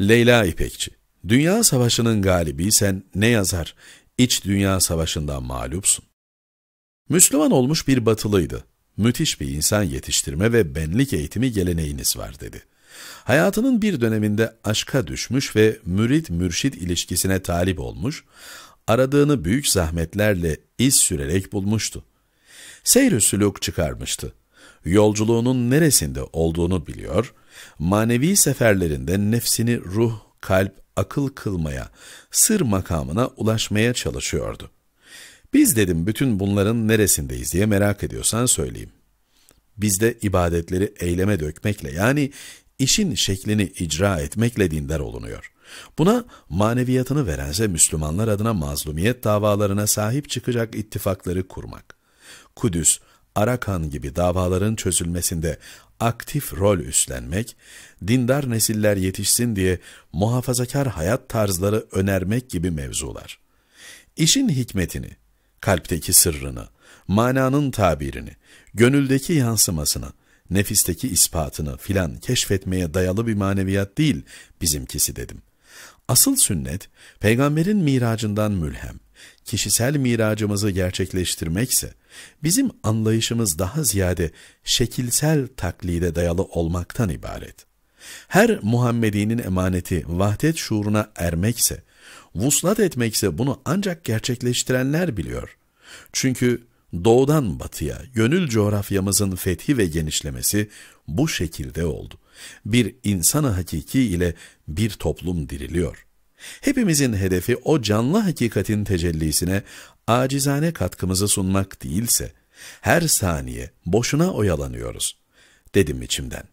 Leyla İpekçi Dünya savaşının galibiysen ne yazar, İç dünya savaşından mağlupsun. Müslüman olmuş bir batılıydı. Müthiş bir insan yetiştirme ve benlik eğitimi geleneğiniz var dedi. Hayatının bir döneminde aşka düşmüş ve mürid-mürşit ilişkisine talip olmuş, aradığını büyük zahmetlerle iz sürerek bulmuştu. Seyr-i sülük çıkarmıştı yolculuğunun neresinde olduğunu biliyor, manevi seferlerinde nefsini ruh, kalp, akıl kılmaya, sır makamına ulaşmaya çalışıyordu. Biz dedim bütün bunların neresindeyiz diye merak ediyorsan söyleyeyim. Bizde ibadetleri eyleme dökmekle yani işin şeklini icra etmekle dindar olunuyor. Buna maneviyatını verense Müslümanlar adına mazlumiyet davalarına sahip çıkacak ittifakları kurmak. Kudüs, Arakan gibi davaların çözülmesinde aktif rol üstlenmek, dindar nesiller yetişsin diye muhafazakar hayat tarzları önermek gibi mevzular. İşin hikmetini, kalpteki sırrını, mananın tabirini, gönüldeki yansımasını, nefisteki ispatını filan keşfetmeye dayalı bir maneviyat değil bizimkisi dedim. Asıl sünnet, peygamberin miracından mülhem, kişisel miracımızı gerçekleştirmekse, bizim anlayışımız daha ziyade şekilsel taklide dayalı olmaktan ibaret. Her Muhammedi'nin emaneti vahdet şuuruna ermekse, vuslat etmekse bunu ancak gerçekleştirenler biliyor. Çünkü doğudan batıya gönül coğrafyamızın fethi ve genişlemesi bu şekilde oldu. Bir insana hakiki ile bir toplum diriliyor.'' Hepimizin hedefi o canlı hakikatin tecellisine acizane katkımızı sunmak değilse, her saniye boşuna oyalanıyoruz, dedim içimden.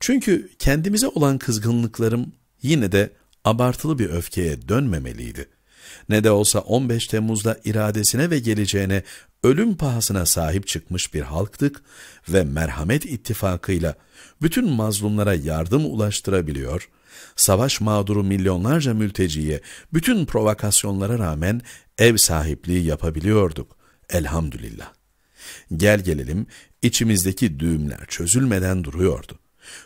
Çünkü kendimize olan kızgınlıklarım yine de abartılı bir öfkeye dönmemeliydi. Ne de olsa 15 Temmuz'da iradesine ve geleceğine ölüm pahasına sahip çıkmış bir halktık ve merhamet ittifakıyla bütün mazlumlara yardım ulaştırabiliyor, savaş mağduru milyonlarca mülteciye bütün provokasyonlara rağmen ev sahipliği yapabiliyorduk. Elhamdülillah. Gel gelelim içimizdeki düğümler çözülmeden duruyordu.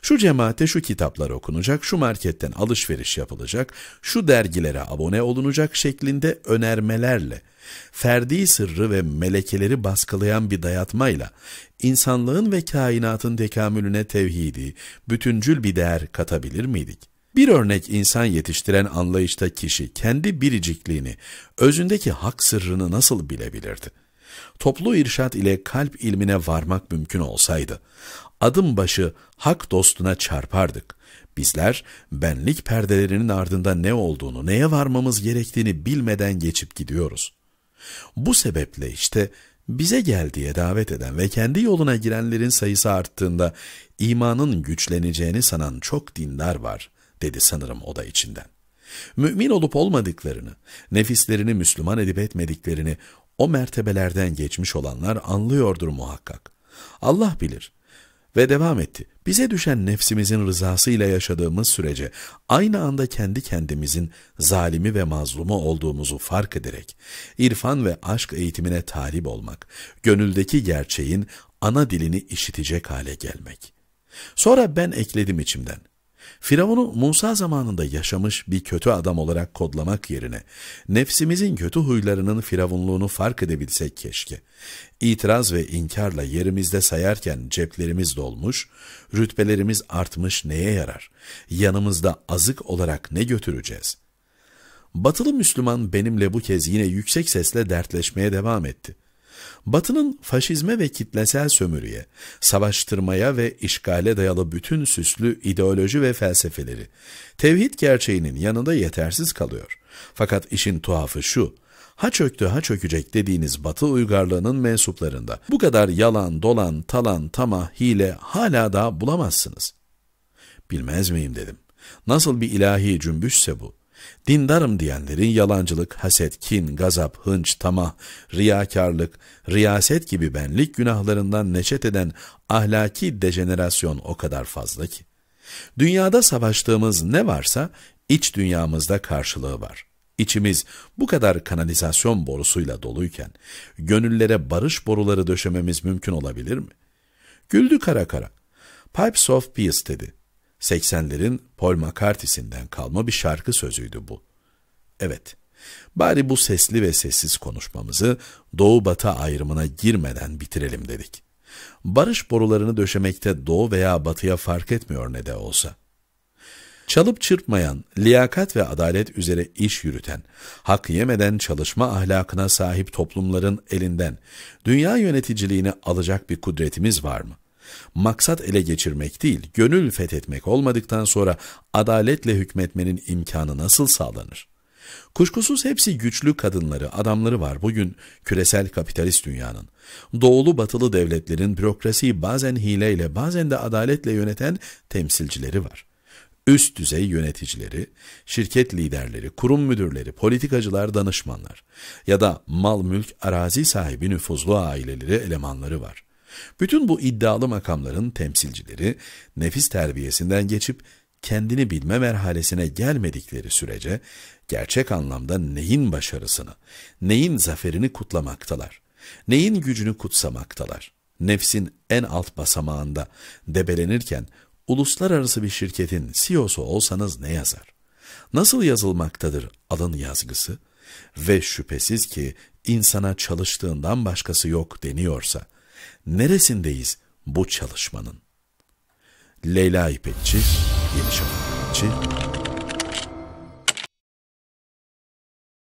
Şu cemaate şu kitaplar okunacak, şu marketten alışveriş yapılacak, şu dergilere abone olunacak şeklinde önermelerle, ferdi sırrı ve melekeleri baskılayan bir dayatmayla, insanlığın ve kainatın tekamülüne tevhidi, bütüncül bir değer katabilir miydik? Bir örnek insan yetiştiren anlayışta kişi kendi biricikliğini, özündeki hak sırrını nasıl bilebilirdi? Toplu irşat ile kalp ilmine varmak mümkün olsaydı, adım başı hak dostuna çarpardık. Bizler benlik perdelerinin ardında ne olduğunu, neye varmamız gerektiğini bilmeden geçip gidiyoruz. Bu sebeple işte bize gel diye davet eden ve kendi yoluna girenlerin sayısı arttığında imanın güçleneceğini sanan çok dindar var.'' dedi sanırım o da içinden. Mümin olup olmadıklarını, nefislerini Müslüman edip etmediklerini o mertebelerden geçmiş olanlar anlıyordur muhakkak. Allah bilir. Ve devam etti. Bize düşen nefsimizin rızasıyla yaşadığımız sürece aynı anda kendi kendimizin zalimi ve mazlumu olduğumuzu fark ederek irfan ve aşk eğitimine talip olmak, gönüldeki gerçeğin ana dilini işitecek hale gelmek. Sonra ben ekledim içimden. Firavun'u Musa zamanında yaşamış bir kötü adam olarak kodlamak yerine nefsimizin kötü huylarının firavunluğunu fark edebilsek keşke. İtiraz ve inkarla yerimizde sayarken ceplerimiz dolmuş, rütbelerimiz artmış neye yarar? Yanımızda azık olarak ne götüreceğiz?'' Batılı Müslüman benimle bu kez yine yüksek sesle dertleşmeye devam etti. Batı'nın faşizme ve kitlesel sömürüye, savaştırmaya ve işgale dayalı bütün süslü ideoloji ve felsefeleri tevhid gerçeğinin yanında yetersiz kalıyor. Fakat işin tuhafı şu, ha çöktü ha çökecek dediğiniz batı uygarlığının mensuplarında bu kadar yalan, dolan, talan, tamah, hile hala daha bulamazsınız. Bilmez miyim dedim. Nasıl bir ilahi cümbüşse bu. Dindarım diyenlerin yalancılık, haset, kin, gazap, hınç, tamah, riyakarlık, riyaset gibi benlik günahlarından neşet eden ahlaki dejenerasyon o kadar fazla ki. Dünyada savaştığımız ne varsa iç dünyamızda karşılığı var. İçimiz bu kadar kanalizasyon borusuyla doluyken gönüllere barış boruları döşememiz mümkün olabilir mi? Güldü kara kara. Pipes of Peace dedi. 80'lerin Paul McCartney'sinden kalma bir şarkı sözüydü bu. Evet, bari bu sesli ve sessiz konuşmamızı Doğu-Batı ayrımına girmeden bitirelim dedik. Barış borularını döşemekte Doğu veya Batı'ya fark etmiyor ne de olsa. Çalıp çırpmayan, liyakat ve adalet üzere iş yürüten, hak yemeden çalışma ahlakına sahip toplumların elinden dünya yöneticiliğini alacak bir kudretimiz var mı?'' Maksat ele geçirmek değil, gönül fethetmek olmadıktan sonra adaletle hükmetmenin imkanı nasıl sağlanır? Kuşkusuz hepsi güçlü kadınları, adamları var bugün küresel kapitalist dünyanın. Doğulu batılı devletlerin bürokrasiyi bazen hileyle bazen de adaletle yöneten temsilcileri var üst düzey yöneticileri, şirket liderleri, kurum müdürleri, politikacılar, danışmanlar ya da mal mülk arazi sahibi nüfuzlu aileleri elemanları var. Bütün bu iddialı makamların temsilcileri nefis terbiyesinden geçip kendini bilme merhalesine gelmedikleri sürece gerçek anlamda neyin başarısını, neyin zaferini kutlamaktalar, neyin gücünü kutsamaktalar. Nefsin en alt basamağında debelenirken uluslararası bir şirketin CEO'su olsanız ne yazar? Nasıl yazılmaktadır alın yazgısı? Ve şüphesiz ki insana çalıştığından başkası yok deniyorsa, Neresindeyiz bu çalışmanın? Leyla İpekçi, Yeni Şafakçı,